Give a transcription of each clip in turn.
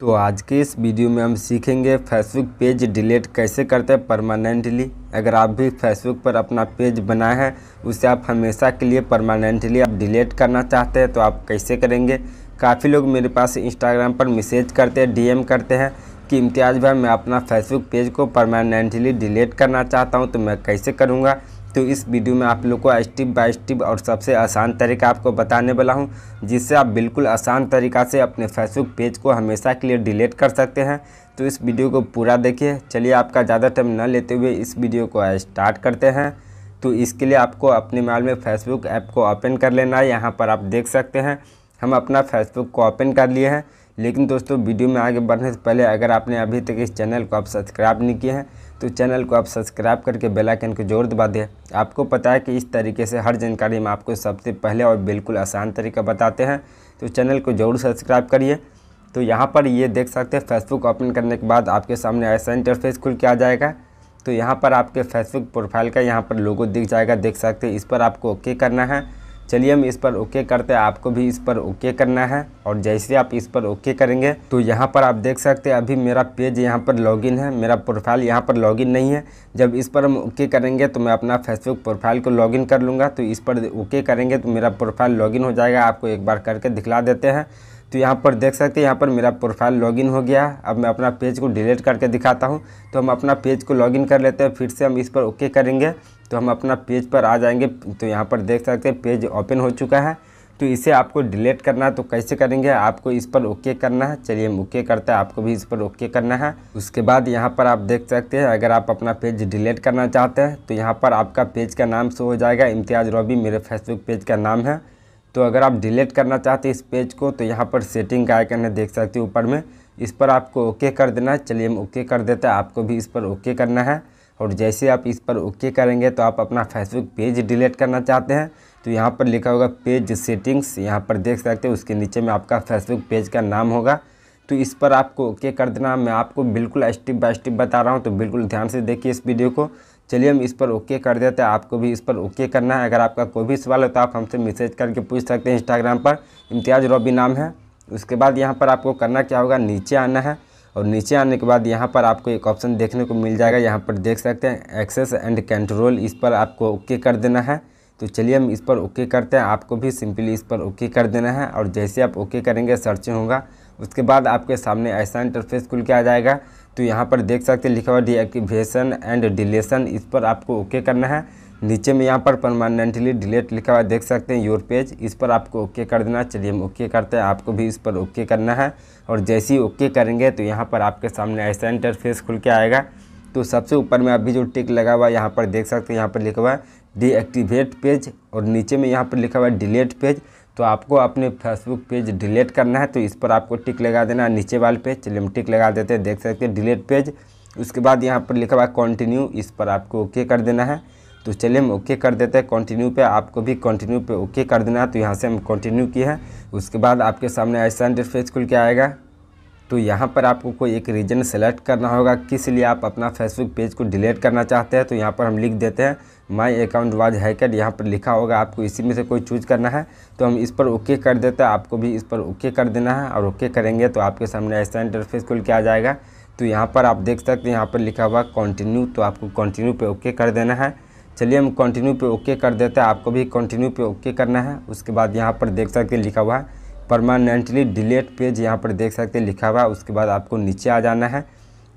तो आज के इस वीडियो में हम सीखेंगे फेसबुक पेज डिलीट कैसे करते हैं परमानेंटली अगर आप भी फेसबुक पर अपना पेज बनाए हैं उसे आप हमेशा के लिए परमानेंटली आप डिलीट करना चाहते हैं तो आप कैसे करेंगे काफ़ी लोग मेरे पास इंस्टाग्राम पर मैसेज करते हैं डीएम करते हैं कि इम्तियाज़ भाई मैं अपना फेसबुक पेज को परमानेंटली डिलीट करना चाहता हूँ तो मैं कैसे करूँगा तो इस वीडियो में आप लोग को स्टिप बाय स्टिप और सबसे आसान तरीका आपको बताने वाला हूँ जिससे आप बिल्कुल आसान तरीका से अपने फेसबुक पेज को हमेशा के लिए डिलीट कर सकते हैं तो इस वीडियो को पूरा देखिए चलिए आपका ज़्यादा टाइम न लेते हुए इस वीडियो को स्टार्ट करते हैं तो इसके लिए आपको अपने माल में फेसबुक ऐप को ओपन कर लेना है यहाँ पर आप देख सकते हैं हम अपना फेसबुक को ओपन कर लिए हैं लेकिन दोस्तों वीडियो में आगे बढ़ने से पहले अगर आपने अभी तक इस चैनल को आप सब्सक्राइब नहीं किया है तो चैनल को आप सब्सक्राइब करके बेल आइकन को जोर दबा दें आपको पता है कि इस तरीके से हर जानकारी में आपको सबसे पहले और बिल्कुल आसान तरीका बताते हैं तो चैनल को ज़रूर सब्सक्राइब करिए तो यहाँ पर ये देख सकते हैं फेसबुक ओपन करने के बाद आपके सामने ऐसा इंटरफेस खुल के आ जाएगा तो यहाँ पर आपके फेसबुक प्रोफाइल का यहाँ पर लोगो दिख जाएगा देख सकते हैं इस पर आपको ओके करना है चलिए हम इस पर ओके करते हैं आपको भी इस पर ओके करना है और जैसे आप इस पर ओके करेंगे तो यहाँ पर आप देख सकते हैं अभी मेरा पेज यहाँ पर लॉगिन है मेरा प्रोफाइल यहाँ पर लॉगिन नहीं है जब इस पर हम ओके करेंगे तो मैं अपना फेसबुक प्रोफाइल को लॉगिन कर लूँगा तो इस पर ओके करेंगे तो मेरा प्रोफाइल लॉगिन हो जाएगा आपको एक बार करके दिखला देते हैं तो यहाँ पर देख सकते हैं यहाँ पर मेरा प्रोफाइल लॉगिन हो गया अब मैं अपना पेज को डिलीट करके दिखाता हूँ तो हम अपना पेज को लॉगिन कर लेते हैं फिर से हम इस पर ओके करेंगे तो हम अपना पेज पर आ जाएंगे तो यहाँ पर देख सकते हैं पेज ओपन हो चुका है तो इसे आपको डिलीट करना है तो कैसे करेंगे आपको इस पर ओके करना है चलिए हम ओके करते हैं आपको भी इस पर ओके करना है उसके बाद यहाँ पर आप देख सकते हैं अगर आप अपना पेज डिलीट करना चाहते हैं तो यहाँ पर आपका पेज का नाम शो हो जाएगा इम्तियाज़ रॉबी मेरे फेसबुक पेज का नाम है तो अगर आप डिलीट करना चाहते हैं इस पेज को तो यहाँ पर सेटिंग का आइकन है देख सकते हैं ऊपर में इस पर आपको ओके कर देना है चलिए हम ओके कर देते हैं आपको भी इस पर ओके करना है और जैसे आप इस पर ओके करेंगे तो आप अपना फेसबुक पेज डिलीट करना चाहते हैं तो यहाँ पर लिखा होगा पेज सेटिंग्स यहाँ पर देख सकते हैं उसके नीचे में आपका फेसबुक पेज का नाम होगा तो इस पर आपको ओके कर देना मैं आपको बिल्कुल स्टेप बाय स्टेप बता रहा हूँ तो बिल्कुल ध्यान से देखिए इस वीडियो को चलिए हम इस पर ओके कर देते हैं आपको भी इस पर ओके करना है अगर आपका कोई भी सवाल हो तो आप हमसे मैसेज करके पूछ सकते हैं इंस्टाग्राम पर इम्तियाज़ रॉबी नाम है उसके बाद यहाँ पर आपको करना क्या होगा नीचे आना है और नीचे आने के बाद यहाँ पर आपको एक ऑप्शन देखने को मिल जाएगा यहाँ पर देख सकते हैं एक्सेस एंड कंट्रोल इस पर आपको ओके कर देना है तो चलिए हम इस पर ओके करते हैं आपको भी सिंपली इस पर ओके कर देना है और जैसे आप ओके करेंगे सर्च होगा उसके बाद आपके सामने ऐसा इंटरफेस खुल के आ जाएगा तो यहाँ पर देख सकते हैं लिखा हुआ डीएक्टिवेशन एंड डिलेशन इस पर आपको ओके करना है नीचे में यहाँ पर परमानेंटली डिलीट लिखा हुआ देख सकते हैं योर पेज इस पर आपको ओके कर देना चलिए हम ओके करते हैं आपको भी इस पर ओके करना है और जैसे ही ओके करेंगे तो यहाँ पर आपके सामने ऐसा इंटरफेस खुल के आएगा तो सबसे ऊपर में अभी जो टिक लगा हुआ है यहाँ पर देख सकते हैं यहाँ पर लिखा हुआ है डीएक्टिवेट पेज और नीचे में यहाँ पर लिखा हुआ है डिलीट पेज तो आपको अपने फेसबुक पेज डिलीट करना है तो इस पर आपको टिक लगा देना है नीचे वाले पेज चलिए हम टिक लगा देते हैं देख सकते हैं डिलीट पेज उसके बाद यहाँ पर लिखा हुआ है कॉन्टिन्यू इस पर आपको ओके कर देना है तो चलिए हम ओके कर देते हैं कंटिन्यू पे आपको भी कंटिन्यू पे ओके कर देना है तो यहाँ से हम कंटिन्यू किए हैं उसके बाद आपके सामने ऐसा इंटरफेस खुल के आएगा तो यहाँ पर आपको कोई एक रीजन सेलेक्ट करना होगा किस लिए आप अपना फेसबुक पेज को डिलीट करना चाहते हैं तो यहाँ पर हम लिख देते हैं माई अकाउंट वाज हैकर यहाँ पर लिखा होगा आपको इसी में से कोई चूज करना है तो हम इस पर ओके कर देते हैं आपको भी इस पर ओके कर देना है और ओके करेंगे तो आपके सामने ऐसा इंटरफेस खुल के आ जाएगा तो यहाँ पर आप देख सकते हैं यहाँ पर लिखा हुआ कंटिन्यू तो आपको कंटिन्यू पे ओके कर देना है चलिए हम कंटिन्यू पे ओके कर देते हैं आपको भी कंटिन्यू पे ओके करना है उसके बाद यहाँ पर देख सकते लिखा हुआ है परमानेंटली डिलेट पेज यहाँ पर देख सकते लिखा हुआ है उसके बाद आपको नीचे आ जाना है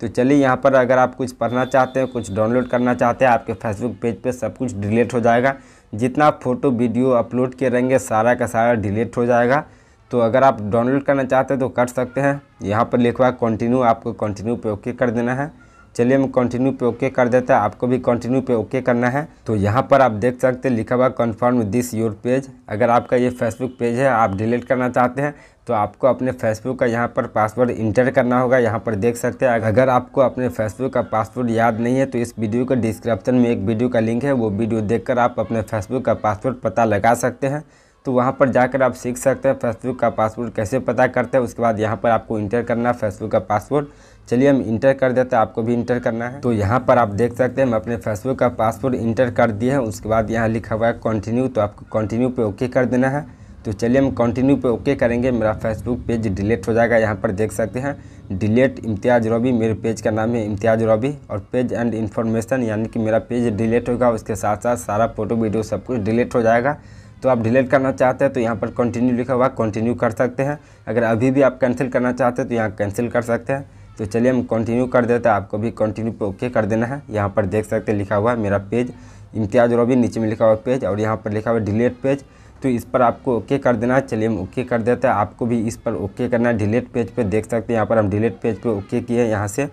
तो चलिए यहाँ पर अगर आप कुछ पढ़ना चाहते हैं कुछ डाउनलोड करना चाहते हैं आपके फेसबुक पेज पे सब कुछ डिलीट हो जाएगा जितना फ़ोटो वीडियो अपलोड किए रहेंगे सारा का सारा डिलीट हो जाएगा तो अगर आप डाउनलोड करना चाहते हैं तो कर सकते हैं यहाँ पर लिखवा कंटिन्यू आपको कंटिन्यू पे ओके कर देना है चलिए हम कंटिन्यू पे ओके कर देते हैं आपको भी कंटिन्यू पे ओके करना है तो यहाँ पर आप देख सकते हैं लिखा हुआ कन्फर्म दिस योर पेज अगर आपका ये फेसबुक पेज है आप डिलीट करना चाहते हैं तो आपको अपने फेसबुक का यहाँ पर पासवर्ड इंटर करना होगा यहाँ पर देख सकते हैं अगर आपको अपने फेसबुक का पासवर्ड याद नहीं है तो इस वीडियो के डिस्क्रिप्शन में एक वीडियो का लिंक है वो वीडियो देखकर आप अपने फेसबुक का पासवर्ड पता लगा सकते हैं तो वहाँ पर जाकर आप सीख सकते हैं फेसबुक का पासवर्ड कैसे पता करते हैं उसके बाद यहाँ पर आपको इंटर करना है फेसबुक का पासवर्ड चलिए हम इंटर कर देते हैं आपको भी इंटर करना है तो यहाँ पर आप देख सकते हैं हम अपने फेसबुक का पासवर्ड इंटर कर दिए हैं उसके बाद यहाँ लिखा हुआ है कंटिन्यू तो आपको कंटिन्यू पे ओके कर देना है तो चलिए हम कंटिन्यू पे ओके करेंगे मेरा फेसबुक पेज डिलीट हो जाएगा यहाँ पर देख सकते हैं डिलीट इम्तियाज़ रॉबी मेरे पेज का नाम है इम्तियाज़ रॉबी और पेज एंड इन्फॉर्मेशन यानी कि मेरा पेज डिलीट होगा उसके साथ साथ सारा फोटो वीडियो सब कुछ डिलीट हो जाएगा तो आप डिलीट करना चाहते हैं तो यहाँ पर कंटिन्यू लिखा हुआ कंटिन्यू कर सकते हैं अगर अभी भी आप कैंसिल करना चाहते हैं तो यहाँ कैंसिल कर सकते हैं तो चलिए हम कंटिन्यू कर देते हैं आपको भी कंटिन्यू पे ओके कर देना है यहाँ पर देख सकते हैं लिखा हुआ है मेरा पेज इम्तियाज रबी नीचे में लिखा हुआ पेज और यहाँ पर लिखा हुआ डिलीट पेज तो इस पर आपको ओके कर देना है चलिए हम ओके कर देते हैं आपको भी इस पर ओके करना है डिलीट पेज पर देख सकते हैं यहाँ पर हम डिलीट पेज पर ओके किए यहाँ से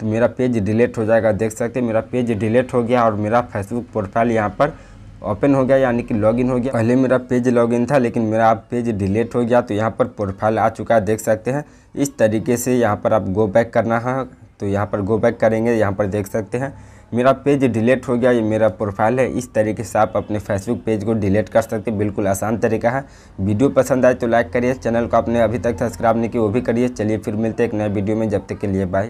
तो मेरा पेज डिलीट हो जाएगा देख सकते हैं मेरा पेज डिलीट हो गया और मेरा फेसबुक प्रोफाइल यहाँ पर ओपन हो गया यानी कि लॉगिन हो गया पहले मेरा पेज लॉगिन था लेकिन मेरा पेज डिलीट हो गया तो यहाँ पर प्रोफाइल आ चुका है देख सकते हैं इस तरीके से यहाँ पर आप गो बैक करना है तो यहाँ पर गो बैक करेंगे यहाँ पर देख सकते हैं मेरा पेज डिलीट हो गया ये मेरा प्रोफाइल है इस तरीके से आप अपने फेसबुक पेज को डिलीट कर सकते हैं बिल्कुल आसान तरीका है वीडियो पसंद आए तो लाइक करिए चैनल को आपने अभी तक सब्सक्राइब नहीं किया वो भी करिए चलिए फिर मिलते हैं एक नए वीडियो में जब तक के लिए बाय